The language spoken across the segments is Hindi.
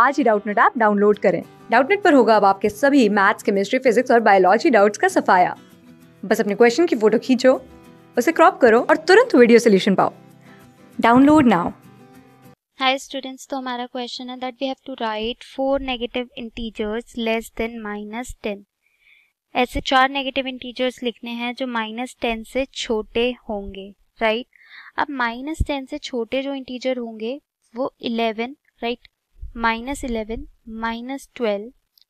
आज ही डाउटनेट ऐप डाउनलोड करें डाउटनेट पर होगा अब आपके सभी मैथ्स केमिस्ट्री फिजिक्स और बायोलॉजी डाउट्स का सफाया बस अपने क्वेश्चन की फोटो खींचो उसे क्रॉप करो और तुरंत वीडियो सोल्यूशन पाओ डाउनलोड नाउ हाय स्टूडेंट्स तो हमारा क्वेश्चन है that we have to write four negative integers less than minus ten ऐसे चार नेगेटिव इंटीजर्स लिखने हैं जो माइनस टेन से छोटे होंगे राइट right? अब माइनस टेन से छोटे जो इंटीजर होंगे वो eleven right right? Minus eleven minus twelve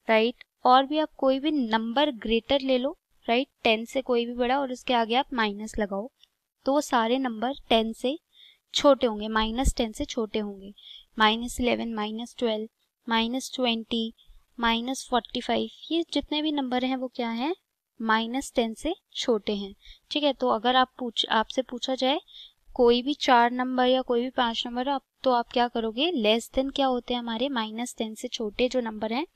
right और भी आप कोई भी नंबर ग्रेटर ले लो राइट टेन से कोई भी बड़ा और उसके आगे आप माइनस लगाओ तो वो सारे नंबर टेन से छोटे होंगे माइनस टेन से छोटे होंगे minus eleven minus twelve minus twenty minus forty five ये जितने भी नंबर हैं वो क्या हैं माइनस टेन से छोटे हैं ठीक है तो अगर आप पूछ आपसे पूछा जाए कोई भी चार नंबर या कोई भी पांच नंबर आप तो आप क्या करोगे लेस देन क्या होते हैं हमारे माइनस टेन से छोटे जो नंबर हैं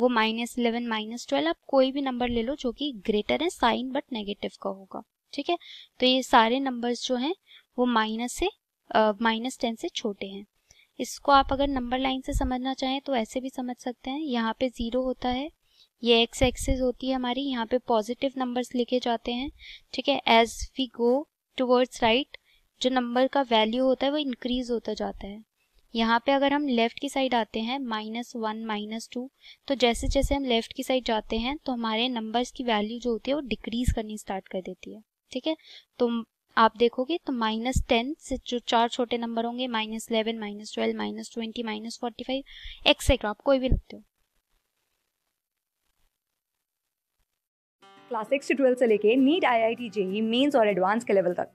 वो माइनस इलेवन माइनस ट्वेल्व आप कोई भी नंबर ले लो जो कि ग्रेटर है साइन बट नेगेटिव का होगा ठीक है तो ये सारे नंबर्स जो हैं वो माइनस से माइनस टेन से छोटे हैं इसको आप अगर नंबर लाइन से समझना चाहें तो ऐसे भी समझ सकते हैं यहाँ पे ज़ीरो होता है ये एक्स एक्सेस होती है हमारी यहाँ पे पॉजिटिव नंबर्स लिखे जाते हैं ठीक है as we go towards right जो नंबर का वैल्यू होता है वो इंक्रीज होता जाता है यहाँ पे अगर हम लेफ्ट की साइड आते हैं माइनस वन माइनस टू तो जैसे जैसे हम लेफ्ट की साइड जाते हैं तो हमारे नंबर्स की वैल्यू जो होती है वो डिक्रीज करनी स्टार्ट कर देती है ठीक है तो आप देखोगे तो माइनस टेन से जो चार छोटे नंबर होंगे minus eleven minus twelve minus twenty minus forty five etcetera आप कोई भी रखते हो क्लास सिक्स से ट्वेल्थ से लेके NEET I I T JEE mains और एडवांस के लेवल तक